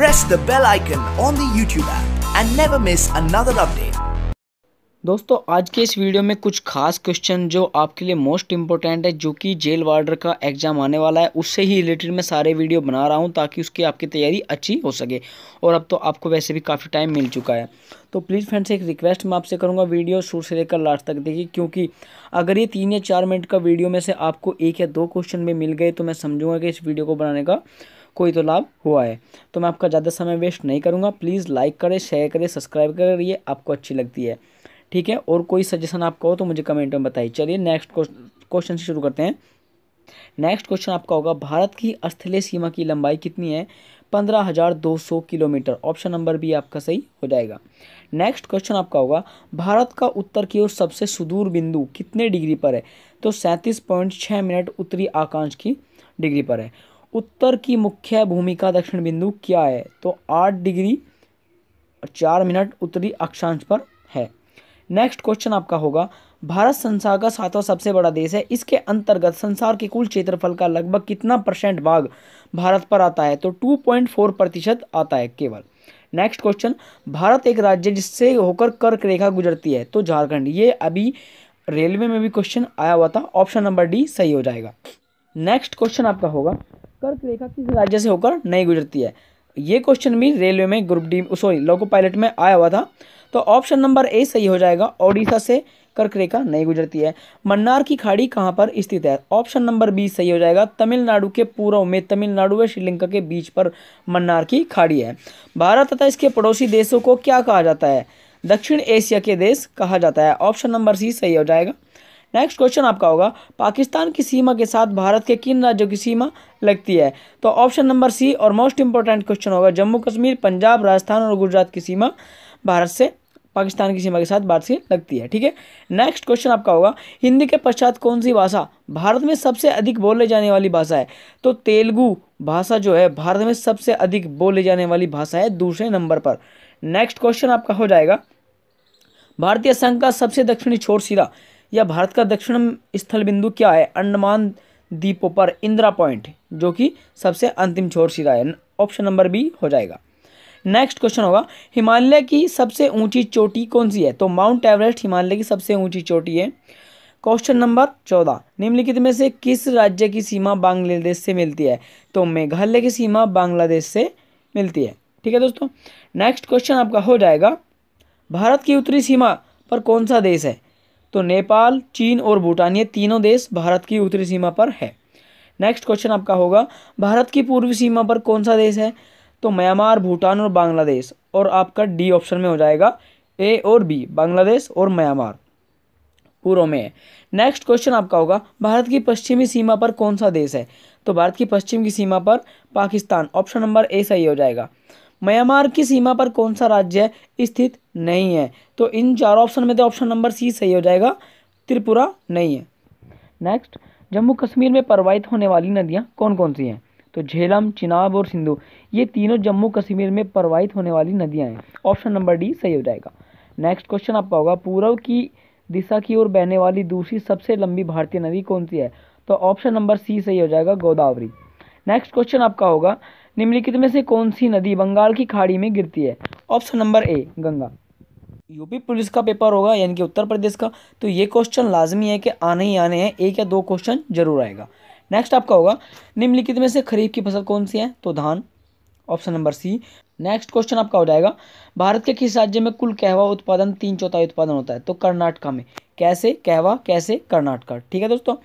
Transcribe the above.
press the bell icon on the YouTube app and never miss another update दोस्तों आज के इस video में कुछ खास क्वेश्चन जो आपके लिए मोस्ट इम्पोर्टेंट है जो कि जेल वार्डर का एग्जाम आने वाला है उससे ही रिलेटेड मैं सारे वीडियो बना रहा हूं ताकि उसकी आपकी तैयारी अच्छी हो सके और अब तो आपको वैसे भी काफ़ी टाइम मिल चुका है तो प्लीज़ फ्रेंड्स एक रिक्वेस्ट मैं आपसे करूँगा वीडियो शुरू से लेकर लास्ट तक देखिए क्योंकि अगर ये तीन या चार मिनट का वीडियो में से आपको एक या दो क्वेश्चन में मिल गए तो मैं समझूंगा कि इस वीडियो को बनाने का कोई तो लाभ हुआ है तो मैं आपका ज़्यादा समय वेस्ट नहीं करूँगा प्लीज़ लाइक करें शेयर करें सब्सक्राइब करें ये आपको अच्छी लगती है ठीक है और कोई सजेशन आपका हो तो मुझे कमेंट में बताइए चलिए नेक्स्ट क्वेश्चन से शुरू करते हैं नेक्स्ट क्वेश्चन आपका होगा भारत की स्थलीय सीमा की लंबाई कितनी है पंद्रह हज़ार दो सौ किलोमीटर ऑप्शन नंबर भी आपका सही हो जाएगा नेक्स्ट क्वेश्चन आपका होगा भारत का उत्तर की ओर सबसे सुदूर बिंदु कितने डिग्री पर है तो सैंतीस पॉइंट छः मिनट उत्तरी आकांक्ष की डिग्री पर है उत्तर की मुख्य भूमिका दक्षिण बिंदु क्या है तो आठ डिग्री और चार मिनट उत्तरी अक्षांश पर है नेक्स्ट क्वेश्चन आपका होगा भारत संसार का सातवां सबसे बड़ा देश है इसके अंतर्गत संसार के कुल क्षेत्रफल का लगभग कितना परसेंट भाग भारत पर आता है तो 2.4 प्रतिशत आता है केवल नेक्स्ट क्वेश्चन भारत एक राज्य जिससे होकर कर्क रेखा गुजरती है तो झारखंड ये अभी रेलवे में भी क्वेश्चन आया हुआ था ऑप्शन नंबर डी सही हो जाएगा नेक्स्ट क्वेश्चन आपका होगा कर्क रेखा किस राज्य से होकर नहीं गुजरती है ये क्वेश्चन भी रेलवे में group D sorry loco pilot में आया हुआ था तो ऑप्शन नंबर ए सही हो जाएगा ओडिशा से कर्क रेखा नहीं गुजरती है मन्नार की खाड़ी कहाँ पर स्थित है ऑप्शन नंबर बी सही हो जाएगा तमिलनाडु के पूर्व में तमिलनाडु व श्रीलंका के बीच पर मन्नार की खाड़ी है भारत तथा इसके पड़ोसी देशों को क्या कहा जाता है दक्षिण एशिया के देश कहा जाता है ऑप्शन नंबर सी सही हो जाएगा नेक्स्ट क्वेश्चन आपका होगा पाकिस्तान की सीमा के साथ भारत के किन राज्यों की सीमा लगती है तो ऑप्शन नंबर सी और मोस्ट इंपॉर्टेंट क्वेश्चन होगा जम्मू कश्मीर पंजाब राजस्थान और गुजरात की सीमा भारत से पाकिस्तान की सीमा के साथ भारत से लगती है ठीक है नेक्स्ट क्वेश्चन आपका होगा हिंदी के पश्चात कौन सी भाषा भारत में सबसे अधिक बोले जाने वाली भाषा है तो तेलुगु भाषा जो है भारत में सबसे अधिक बोले जाने वाली भाषा है दूसरे नंबर पर नेक्स्ट क्वेश्चन आपका हो जाएगा भारतीय संघ का सबसे दक्षिणी छोर सीधा या भारत का दक्षिण स्थल बिंदु क्या है अंडमान द्वीपों पर इंदिरा पॉइंट जो कि सबसे अंतिम छोर सीधा है ऑप्शन नंबर बी हो जाएगा नेक्स्ट क्वेश्चन होगा हिमालय की सबसे ऊंची चोटी कौन सी है तो माउंट एवरेस्ट हिमालय की सबसे ऊंची चोटी है क्वेश्चन नंबर चौदह निम्नलिखित में से किस राज्य की सीमा बांग्लादेश से मिलती है तो मेघालय की सीमा बांग्लादेश से मिलती है ठीक है दोस्तों नेक्स्ट क्वेश्चन आपका हो जाएगा भारत की उत्तरी सीमा पर कौन सा देश है तो नेपाल चीन और भूटान ये तीनों देश भारत की उत्तरी सीमा पर है नेक्स्ट क्वेश्चन आपका होगा भारत की पूर्वी सीमा पर कौन सा देश है तो म्यांमार भूटान और बांग्लादेश और आपका डी ऑप्शन में हो जाएगा ए और बी बांग्लादेश और म्यांमार पूर्व में है नेक्स्ट क्वेश्चन आपका होगा भारत की पश्चिमी सीमा पर कौन सा देश है तो भारत की पश्चिम की सीमा पर पाकिस्तान ऑप्शन नंबर ए सही हो जाएगा म्यांमार की सीमा पर कौन सा राज्य स्थित नहीं है तो इन चार ऑप्शन में तो ऑप्शन नंबर सी सही हो जाएगा त्रिपुरा नहीं है नेक्स्ट जम्मू कश्मीर में प्रवाहित होने वाली नदियाँ कौन कौन सी हैं तो झेलम चिनाब और सिंधु ये तीनों जम्मू कश्मीर में प्रवाहित होने वाली नदियाँ हैं ऑप्शन नंबर डी सही हो जाएगा नेक्स्ट क्वेश्चन आपका होगा पूर्व की दिशा की ओर बहने वाली दूसरी सबसे लंबी भारतीय नदी कौन सी है तो ऑप्शन नंबर सी सही हो जाएगा गोदावरी नेक्स्ट क्वेश्चन आपका होगा निम्नलिखित में से कौन सी नदी बंगाल की खाड़ी में गिरती है option number A Ganga UP police का पेपर होगा यानी कि उत्तर प्रदेश का तो ये क्वेश्चन लाजमी है कि आने ही आने हैं एक या दो क्वेश्चन जरूर आएगा नेक्स्ट आपका होगा निम्नलिखित में से खरीफ की फसल कौन सी है तो धान option number C next question आपका हो जाएगा भारत के किस राज्य में कुल कहवा उत्पादन तीन चौथाई उत्पादन होता है तो कर्नाटका में कैसे कहवा कैसे कर्नाटका ठीक है दोस्तों